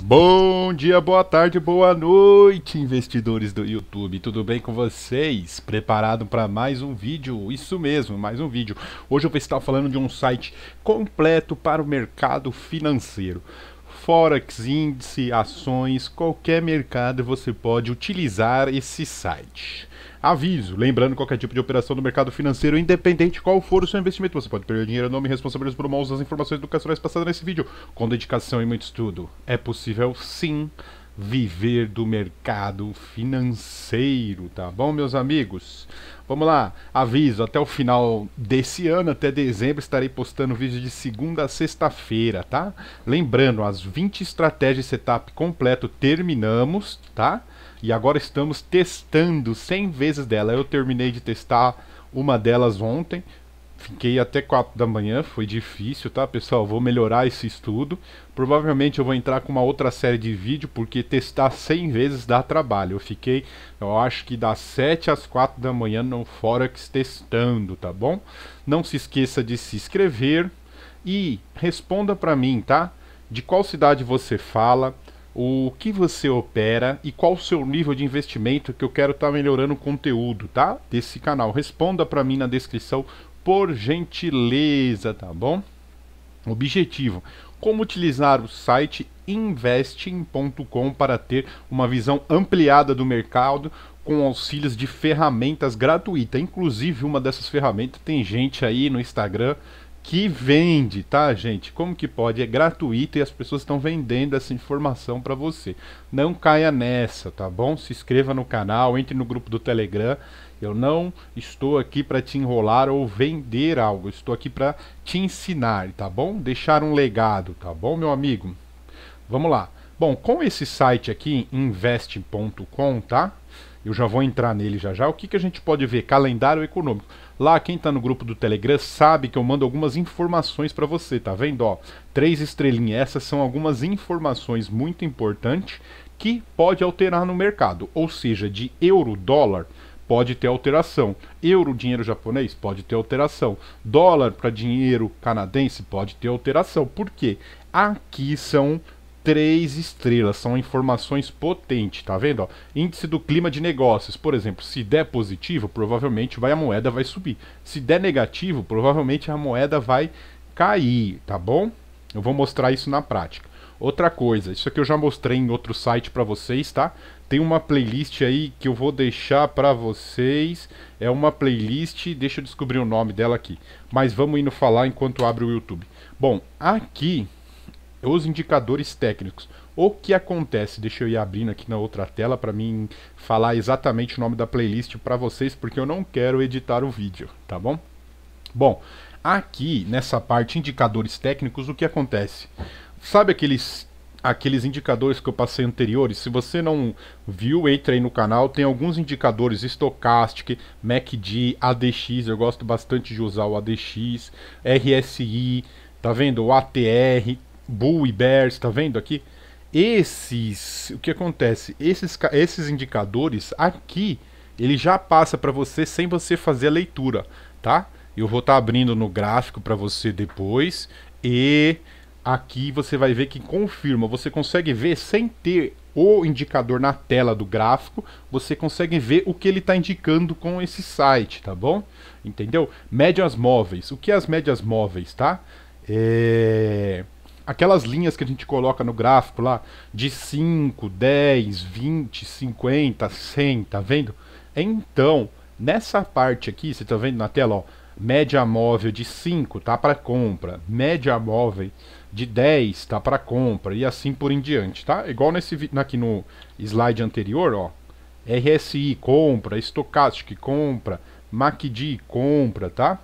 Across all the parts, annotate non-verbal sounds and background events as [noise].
Bom dia, boa tarde, boa noite, investidores do YouTube. Tudo bem com vocês? Preparado para mais um vídeo? Isso mesmo, mais um vídeo. Hoje eu vou estar falando de um site completo para o mercado financeiro forex, índice, ações, qualquer mercado você pode utilizar esse site. Aviso, lembrando qualquer tipo de operação no mercado financeiro, independente qual for o seu investimento, você pode perder dinheiro, nome e responsabilidades por mau das informações educacionais passadas nesse vídeo, com dedicação e muito estudo. É possível sim viver do mercado financeiro, tá bom, meus amigos? Vamos lá, aviso, até o final desse ano, até dezembro, estarei postando vídeo de segunda a sexta-feira, tá? Lembrando, as 20 estratégias setup completo terminamos, tá? E agora estamos testando 100 vezes dela. Eu terminei de testar uma delas ontem, Fiquei até 4 da manhã, foi difícil, tá, pessoal? Vou melhorar esse estudo. Provavelmente eu vou entrar com uma outra série de vídeo, porque testar 100 vezes dá trabalho. Eu fiquei, eu acho que das 7 às 4 da manhã no Forex testando, tá bom? Não se esqueça de se inscrever e responda para mim, tá? De qual cidade você fala, o que você opera e qual o seu nível de investimento que eu quero estar tá melhorando o conteúdo, tá? Desse canal. Responda para mim na descrição por gentileza, tá bom? Objetivo: como utilizar o site investing.com para ter uma visão ampliada do mercado com auxílios de ferramentas gratuitas. Inclusive, uma dessas ferramentas tem gente aí no Instagram que vende, tá, gente? Como que pode? É gratuito e as pessoas estão vendendo essa informação para você. Não caia nessa, tá bom? Se inscreva no canal, entre no grupo do Telegram. Eu não estou aqui para te enrolar ou vender algo, estou aqui para te ensinar, tá bom? Deixar um legado, tá bom, meu amigo? Vamos lá. Bom, com esse site aqui, invest.com, tá? Eu já vou entrar nele já já. O que, que a gente pode ver? Calendário econômico. Lá quem tá no grupo do Telegram sabe que eu mando algumas informações para você, tá vendo? Ó, três estrelinhas. Essas são algumas informações muito importantes que pode alterar no mercado, ou seja, de euro dólar pode ter alteração. Euro, dinheiro japonês, pode ter alteração. Dólar para dinheiro canadense, pode ter alteração. Por quê? Aqui são três estrelas. São informações potentes, tá vendo? Ó, índice do clima de negócios, por exemplo, se der positivo, provavelmente vai, a moeda vai subir. Se der negativo, provavelmente a moeda vai cair, tá bom? Eu vou mostrar isso na prática. Outra coisa, isso aqui eu já mostrei em outro site para vocês, tá? Tem uma playlist aí que eu vou deixar para vocês. É uma playlist, deixa eu descobrir o nome dela aqui. Mas vamos indo falar enquanto abre o YouTube. Bom, aqui os indicadores técnicos. O que acontece? Deixa eu ir abrindo aqui na outra tela para mim falar exatamente o nome da playlist para vocês, porque eu não quero editar o vídeo, tá bom? Bom, aqui nessa parte indicadores técnicos, o que acontece? Sabe aqueles aqueles indicadores que eu passei anteriores. Se você não viu, entra aí no canal. Tem alguns indicadores Stochastic, MACD, ADX. Eu gosto bastante de usar o ADX, RSI, tá vendo? O ATR. Bull e Bear, está vendo aqui? Esses, o que acontece? Esses, esses indicadores aqui, ele já passa para você sem você fazer a leitura, tá? Eu vou estar tá abrindo no gráfico para você depois e aqui você vai ver que confirma. Você consegue ver sem ter o indicador na tela do gráfico, você consegue ver o que ele está indicando com esse site, tá bom? Entendeu? Médias móveis. O que é as médias móveis, tá? É aquelas linhas que a gente coloca no gráfico lá, de 5, 10, 20, 50, 100, tá vendo? Então, nessa parte aqui, você tá vendo na tela, ó, média móvel de 5 tá para compra, média móvel de 10 tá para compra e assim por em diante, tá? Igual nesse aqui no slide anterior, ó, RSI compra, estocástico compra, MACD compra, tá?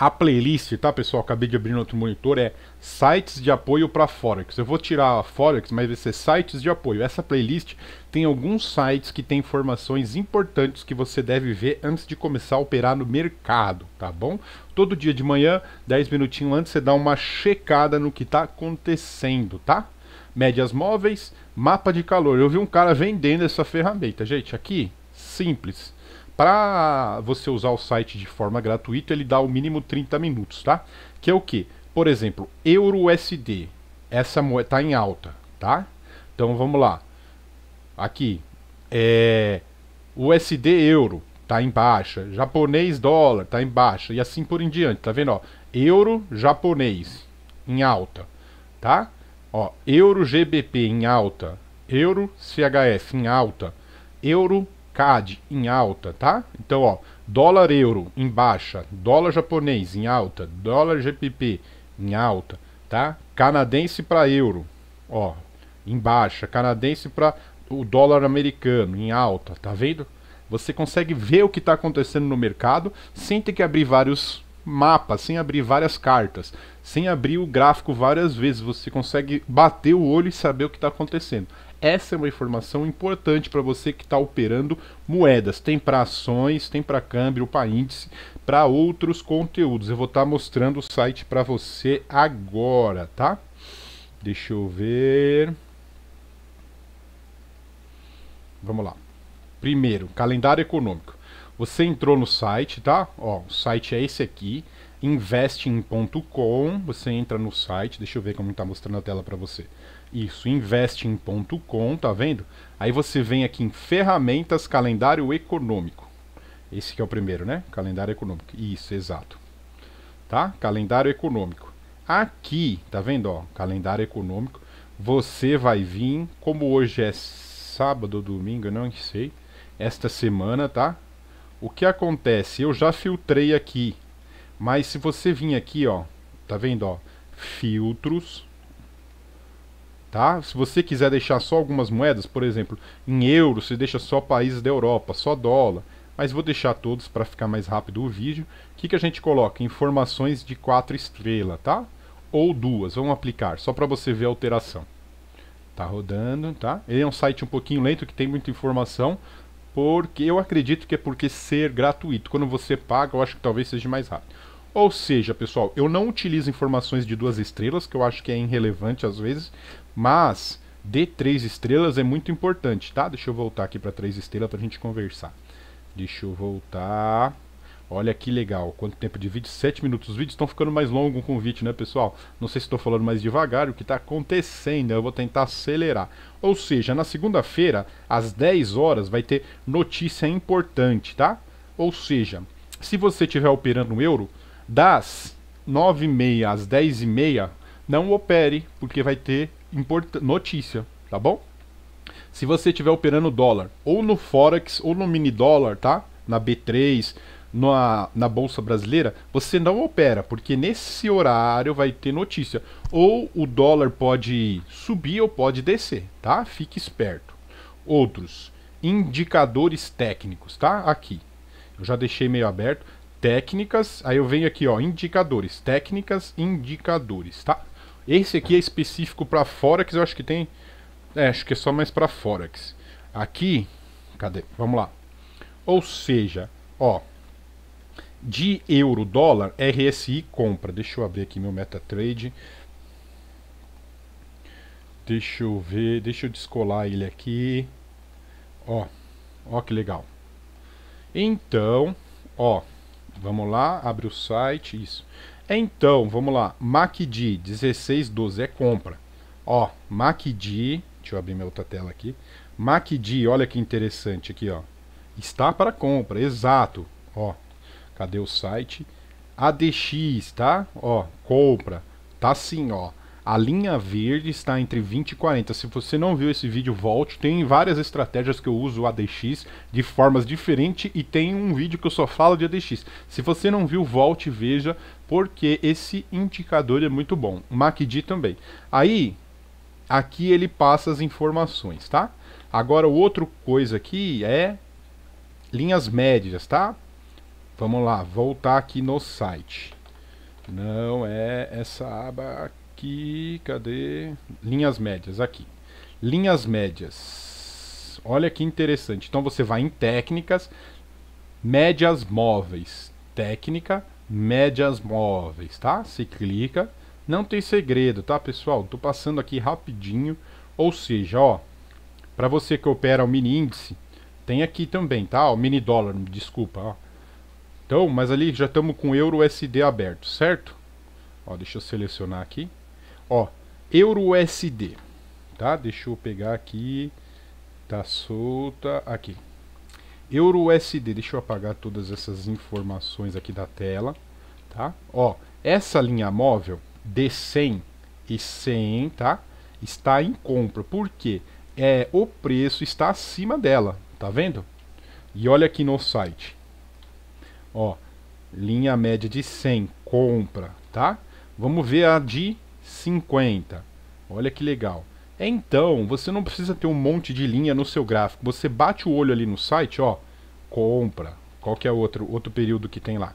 A playlist, tá pessoal? Acabei de abrir no outro monitor, é sites de apoio para Forex. Eu vou tirar a Forex, mas vai ser sites de apoio. Essa playlist tem alguns sites que tem informações importantes que você deve ver antes de começar a operar no mercado, tá bom? Todo dia de manhã, 10 minutinhos antes, você dá uma checada no que está acontecendo, tá? Médias móveis, mapa de calor. Eu vi um cara vendendo essa ferramenta. Gente, aqui, simples para você usar o site de forma gratuita, ele dá o mínimo 30 minutos, tá? Que é o que? Por exemplo, euro USD. Essa moeda está em alta, tá? Então vamos lá. Aqui é USD euro tá em baixa, japonês dólar tá em baixa e assim por em diante, tá vendo, ó? Euro japonês em alta, tá? Ó, euro GBP em alta, euro CHF em alta, euro CAD em alta, tá? Então, ó, dólar euro em baixa, dólar japonês em alta, dólar GPP em alta, tá? Canadense para euro, ó, em baixa, canadense para o dólar americano em alta, tá vendo? Você consegue ver o que está acontecendo no mercado sem ter que abrir vários mapas, sem abrir várias cartas, sem abrir o gráfico várias vezes. Você consegue bater o olho e saber o que está acontecendo. Essa é uma informação importante para você que está operando moedas. Tem para ações, tem para câmbio, para índice, para outros conteúdos. Eu vou estar tá mostrando o site para você agora, tá? Deixa eu ver. Vamos lá. Primeiro, calendário econômico. Você entrou no site, tá? Ó, o site é esse aqui, investing.com. Você entra no site, deixa eu ver como está mostrando a tela para você. Isso, investing.com, tá vendo? Aí você vem aqui em ferramentas, calendário econômico. Esse que é o primeiro, né? Calendário econômico. Isso, exato. Tá? Calendário econômico. Aqui, tá vendo, ó, calendário econômico, você vai vir, como hoje é sábado, domingo, eu não sei, esta semana, tá? O que acontece? Eu já filtrei aqui, mas se você vir aqui, ó, tá vendo, ó, filtros, Tá? Se você quiser deixar só algumas moedas, por exemplo, em euro, você deixa só países da Europa, só dólar. Mas vou deixar todos para ficar mais rápido o vídeo. O que, que a gente coloca? Informações de 4 estrelas, tá? Ou duas, vamos aplicar, só para você ver a alteração. Tá rodando, tá? Ele é um site um pouquinho lento, que tem muita informação, porque eu acredito que é porque ser gratuito. Quando você paga, eu acho que talvez seja mais rápido. Ou seja, pessoal, eu não utilizo informações de duas estrelas, que eu acho que é irrelevante às vezes, mas de três estrelas é muito importante, tá? Deixa eu voltar aqui para três estrelas para a gente conversar. Deixa eu voltar. Olha que legal, quanto tempo de vídeo? Sete minutos. Os vídeos estão ficando mais longos com o vídeo, né, pessoal? Não sei se estou falando mais devagar, o que está acontecendo, eu vou tentar acelerar. Ou seja, na segunda-feira, às 10 horas, vai ter notícia importante, tá? Ou seja, se você estiver operando no euro, das 9h30 às 10h30, não opere, porque vai ter notícia, tá bom? Se você estiver operando dólar, ou no Forex, ou no mini dólar, tá? Na B3, na, na Bolsa Brasileira, você não opera, porque nesse horário vai ter notícia. Ou o dólar pode subir ou pode descer, tá? Fique esperto. Outros, indicadores técnicos, tá? Aqui. Eu já deixei meio aberto técnicas, aí eu venho aqui, ó, indicadores, técnicas, indicadores, tá? Esse aqui é específico para Forex, eu acho que tem, é, acho que é só mais para Forex. Aqui, cadê? Vamos lá. Ou seja, ó, de euro dólar, RSI compra. Deixa eu abrir aqui meu MetaTrade. Deixa eu ver, deixa eu descolar ele aqui. Ó, ó que legal. Então, ó, Vamos lá, abre o site, isso. É, então, vamos lá, MACD 1612 é compra. Ó, MACD, deixa eu abrir minha outra tela aqui. MACD, olha que interessante aqui, ó. Está para compra, exato. Ó, cadê o site? ADX, tá? Ó, compra. Tá sim, ó. A linha verde está entre 20 e 40. Se você não viu esse vídeo, volte. Tem várias estratégias que eu uso o ADX de formas diferentes e tem um vídeo que eu só falo de ADX. Se você não viu, volte e veja, porque esse indicador é muito bom. MACD também. Aí, aqui ele passa as informações, tá? Agora, outra coisa aqui é linhas médias, tá? Vamos lá, voltar aqui no site. Não é essa aba aqui. Cadê? Linhas médias, aqui. Linhas médias. Olha que interessante. Então você vai em técnicas, médias móveis. Técnica, médias móveis, tá? Você clica. Não tem segredo, tá, pessoal? Tô passando aqui rapidinho. Ou seja, ó, para você que opera o mini índice, tem aqui também, tá? O mini dólar, desculpa, ó. Então, mas ali já estamos com euro USD aberto, certo? Ó, deixa eu selecionar aqui. Ó, Euro USD, tá? Deixa eu pegar aqui, tá solta, aqui. Euro USD, deixa eu apagar todas essas informações aqui da tela, tá? Ó, essa linha móvel D100 e 100, tá? Está em compra, porque é, o preço está acima dela, tá vendo? E olha aqui no site, ó, linha média de 100, compra, tá? Vamos ver a de 50. Olha que legal. É, então, você não precisa ter um monte de linha no seu gráfico. Você bate o olho ali no site, ó, compra. Qual que é outro outro período que tem lá?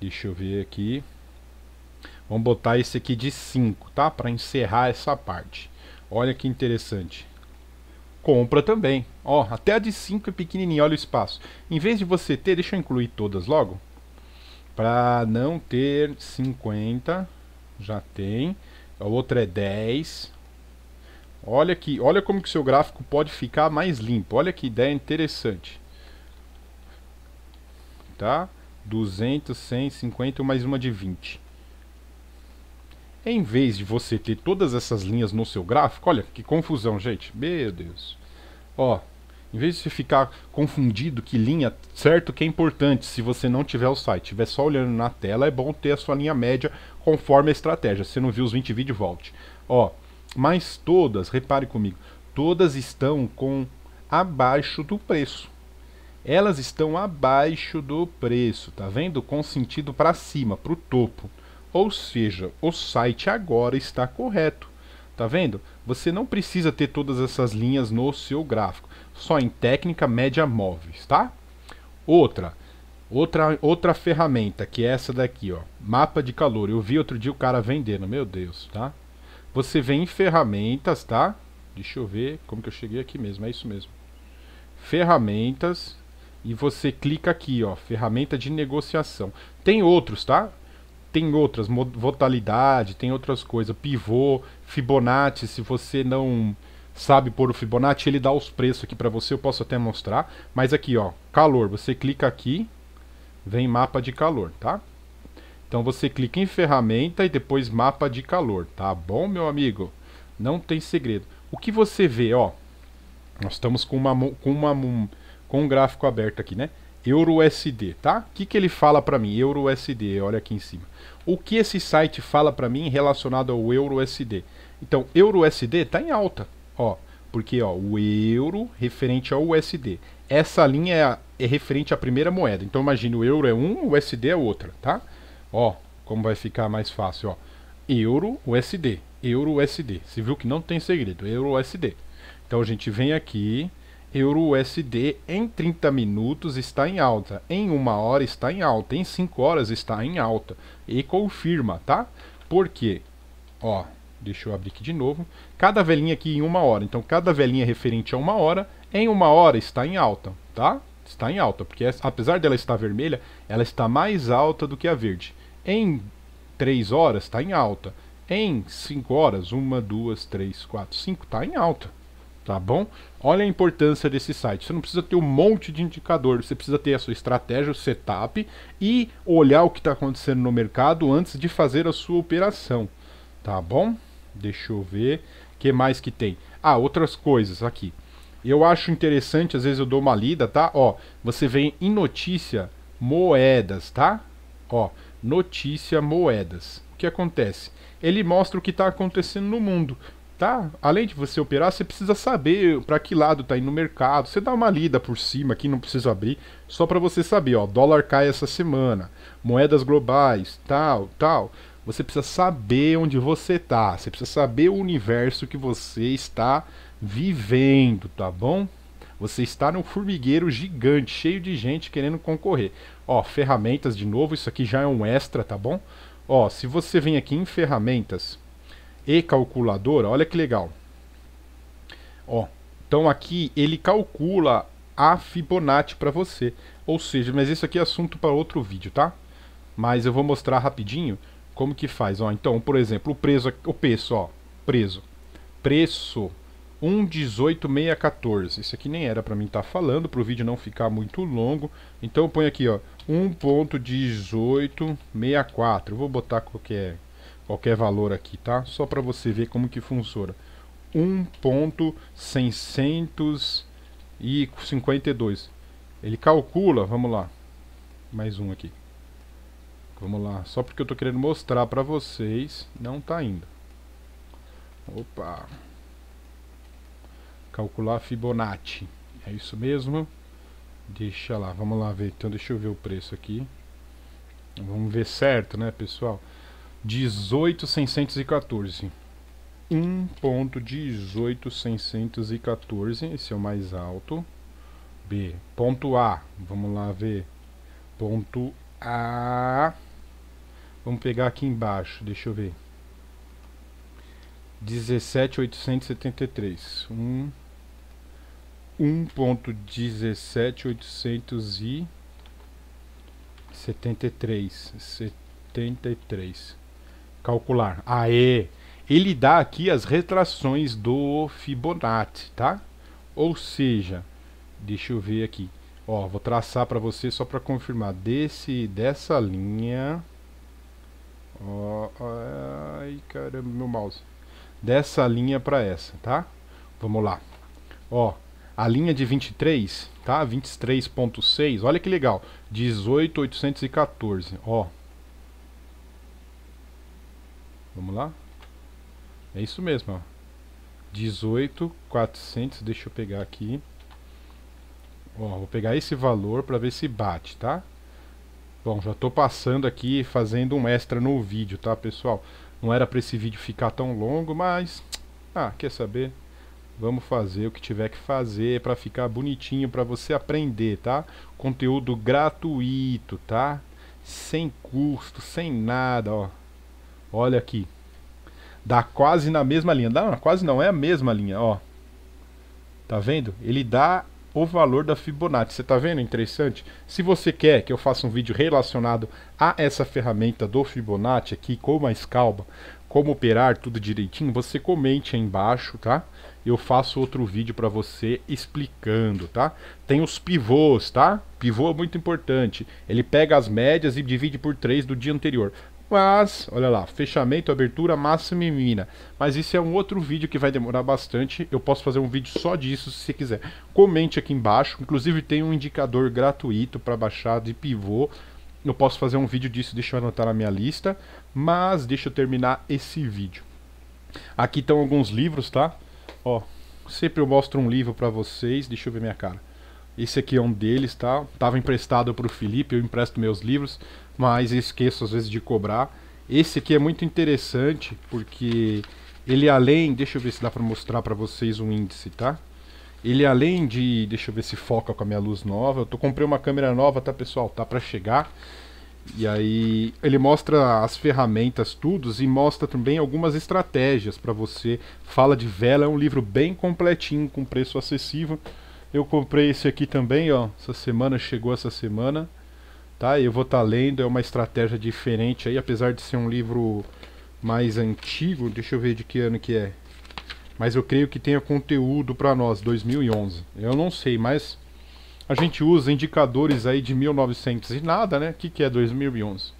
Deixa eu ver aqui. Vamos botar esse aqui de 5, tá? Para encerrar essa parte. Olha que interessante. Compra também. Ó, até a de 5 é pequenininha, olha o espaço. Em vez de você ter, deixa eu incluir todas logo. Para não ter 50, já tem. A outra é 10. Olha aqui, olha como que seu gráfico pode ficar mais limpo. Olha que ideia interessante. Tá? 200, 150, mais uma de 20. Em vez de você ter todas essas linhas no seu gráfico, olha que confusão, gente. Meu Deus. Ó, em vez de você ficar confundido que linha, certo que é importante se você não tiver o site, estiver só olhando na tela, é bom ter a sua linha média conforme a estratégia. Se você não viu os 20 vídeos, volte. Ó, mas todas, repare comigo, todas estão com abaixo do preço. Elas estão abaixo do preço, tá vendo? Com sentido para cima, para o topo. Ou seja, o site agora está correto. Tá vendo? Você não precisa ter todas essas linhas no seu gráfico só em técnica média móveis, tá? Outra, outra, outra ferramenta que é essa daqui, ó, mapa de calor. Eu vi outro dia o cara vendendo, meu Deus, tá? Você vem em ferramentas, tá? Deixa eu ver como que eu cheguei aqui mesmo, é isso mesmo. Ferramentas e você clica aqui, ó, ferramenta de negociação. Tem outros, tá? tem outras, volatilidade, tem outras coisas, pivô, Fibonacci, se você não sabe pôr o Fibonacci, ele dá os preços aqui para você, eu posso até mostrar. Mas aqui, ó, calor, você clica aqui, vem mapa de calor, tá? Então você clica em ferramenta e depois mapa de calor, tá bom, meu amigo? Não tem segredo. O que você vê, ó, nós estamos com uma com uma com um gráfico aberto aqui, né? Euro USD, tá? O que, que ele fala para mim? Euro USD, olha aqui em cima. O que esse site fala para mim relacionado ao Euro USD? Então, Euro USD tá em alta. Ó, porque ó, o euro referente ao USD. Essa linha é, a, é referente à primeira moeda. Então imagina, o euro é um, o USD é outra, tá? Ó, como vai ficar mais fácil, ó. Euro, USD. Euro, USD. Você viu que não tem segredo. Euro, USD. Então a gente vem aqui. Euro USD em 30 minutos está em alta, em uma hora está em alta, em 5 horas está em alta. E confirma, tá? Por quê? Ó, Deixa eu abrir aqui de novo. Cada velinha aqui em uma hora. Então, cada velinha referente a uma hora, em uma hora está em alta, tá? Está em alta, porque essa, apesar dela estar vermelha, ela está mais alta do que a verde. Em 3 horas, está em alta. Em 5 horas, 1, 2, 3, 4, 5, está em alta. Tá bom? Olha a importância desse site. Você não precisa ter um monte de indicador, você precisa ter a sua estratégia, o setup e olhar o que está acontecendo no mercado antes de fazer a sua operação. Tá bom? Deixa eu ver. O que mais que tem? Ah, outras coisas aqui. Eu acho interessante, às vezes eu dou uma lida, tá? Ó, você vem em notícia moedas, tá? Ó, notícia moedas. O que acontece? Ele mostra o que está acontecendo no mundo, tá? Além de você operar, você precisa saber para que lado está indo o mercado. Você dá uma lida por cima aqui, não precisa abrir, só para você saber, ó, dólar cai essa semana, moedas globais, tal, tal você precisa saber onde você está, você precisa saber o universo que você está vivendo, tá bom? Você está num formigueiro gigante, cheio de gente querendo concorrer. Ó, ferramentas de novo, isso aqui já é um extra, tá bom? Ó, se você vem aqui em ferramentas e calculadora, olha que legal. Ó, então aqui ele calcula a Fibonacci para você. Ou seja, mas isso aqui é assunto para outro vídeo, tá? Mas eu vou mostrar rapidinho como que faz? Ó, então, por exemplo, o preço, o preço, ó, preso. Preço 1,18614. Isso aqui nem era para mim estar tá falando, para o vídeo não ficar muito longo. Então eu ponho aqui, ó, 1.1864. Vou botar qualquer qualquer valor aqui, tá? Só para você ver como que funciona. 1.652. Ele calcula, vamos lá. Mais um aqui. Vamos lá, só porque eu tô querendo mostrar pra vocês, não tá indo. Opa! Calcular Fibonacci. É isso mesmo? Deixa lá, vamos lá ver. Então deixa eu ver o preço aqui. Vamos ver certo, né, pessoal? 18,614. 1.18614, esse é o mais alto. B, ponto A, vamos lá ver. Ponto A Vamos pegar aqui embaixo, deixa eu ver. 17873. 1 1.17873 73 calcular. Aê! Ele dá aqui as retrações do Fibonacci, tá? Ou seja, deixa eu ver aqui. Ó, vou traçar para você só para confirmar. Desse, dessa linha ai, caramba, meu mouse. Dessa linha para essa, tá? Vamos lá. Ó, a linha de 23, tá? 23.6, olha que legal. 18.814, ó. Vamos lá? É isso mesmo, ó. 18.400, deixa eu pegar aqui. Ó, vou pegar esse valor para ver se bate, tá? Bom, já estou passando aqui fazendo um extra no vídeo, tá pessoal? Não era para esse vídeo ficar tão longo, mas... [tsk] Ah, quer saber? Vamos fazer o que tiver que fazer para ficar bonitinho, para você aprender, tá? Conteúdo gratuito, tá? Sem custo, sem nada, ó. Olha aqui. Dá quase na mesma linha. Dá, quase não, é a mesma linha, ó. Tá vendo? Ele dá o valor da Fibonacci. Você está vendo? Interessante. Se você quer que eu faça um vídeo relacionado a essa ferramenta do Fibonacci aqui, como a escalba, como operar tudo direitinho, você comente aí embaixo, tá? Eu faço outro vídeo para você explicando, tá? Tem os pivôs, tá? Pivô é muito importante. Ele pega as médias e divide por 3 do dia anterior. Mas, olha lá, fechamento, abertura máxima e mina. Mas isso é um outro vídeo que vai demorar bastante. Eu posso fazer um vídeo só disso se você quiser. Comente aqui embaixo. Inclusive tem um indicador gratuito para baixar de pivô. Eu posso fazer um vídeo disso, deixa eu anotar na minha lista. Mas deixa eu terminar esse vídeo. Aqui estão alguns livros, tá? Ó, sempre eu mostro um livro para vocês. Deixa eu ver minha cara. Esse aqui é um deles, tá? Tava emprestado para o Felipe, eu empresto meus livros, mas esqueço às vezes de cobrar. Esse aqui é muito interessante porque ele além, deixa eu ver se dá para mostrar para vocês um índice, tá? Ele além de, deixa eu ver se foca com a minha luz nova. Eu tô comprei uma câmera nova, tá, pessoal? Tá para chegar. E aí ele mostra as ferramentas, tudo, e mostra também algumas estratégias para você. Fala de vela, é um livro bem completinho, com preço acessível. Eu comprei esse aqui também, ó. Essa semana chegou essa semana. Tá? Eu vou estar tá lendo, é uma estratégia diferente aí, apesar de ser um livro mais antigo. Deixa eu ver de que ano que é. Mas eu creio que tenha conteúdo para nós, 2011. Eu não sei, mas a gente usa indicadores aí de 1900 e nada, né? O que, que é 2011?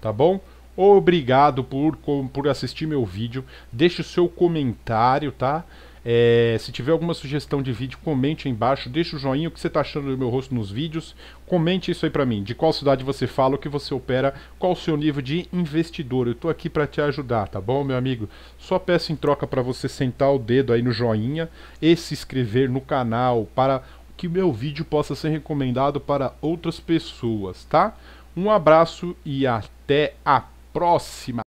Tá bom? Obrigado por, por assistir meu vídeo. Deixe o seu comentário, tá? É, se tiver alguma sugestão de vídeo, comente aí embaixo. Deixa o joinha, o que você está achando do meu rosto nos vídeos. Comente isso aí para mim. De qual cidade você fala, o que você opera, qual o seu nível de investidor. Eu estou aqui para te ajudar, tá bom, meu amigo? Só peço em troca para você sentar o dedo aí no joinha e se inscrever no canal para que meu vídeo possa ser recomendado para outras pessoas, tá? Um abraço e até a próxima!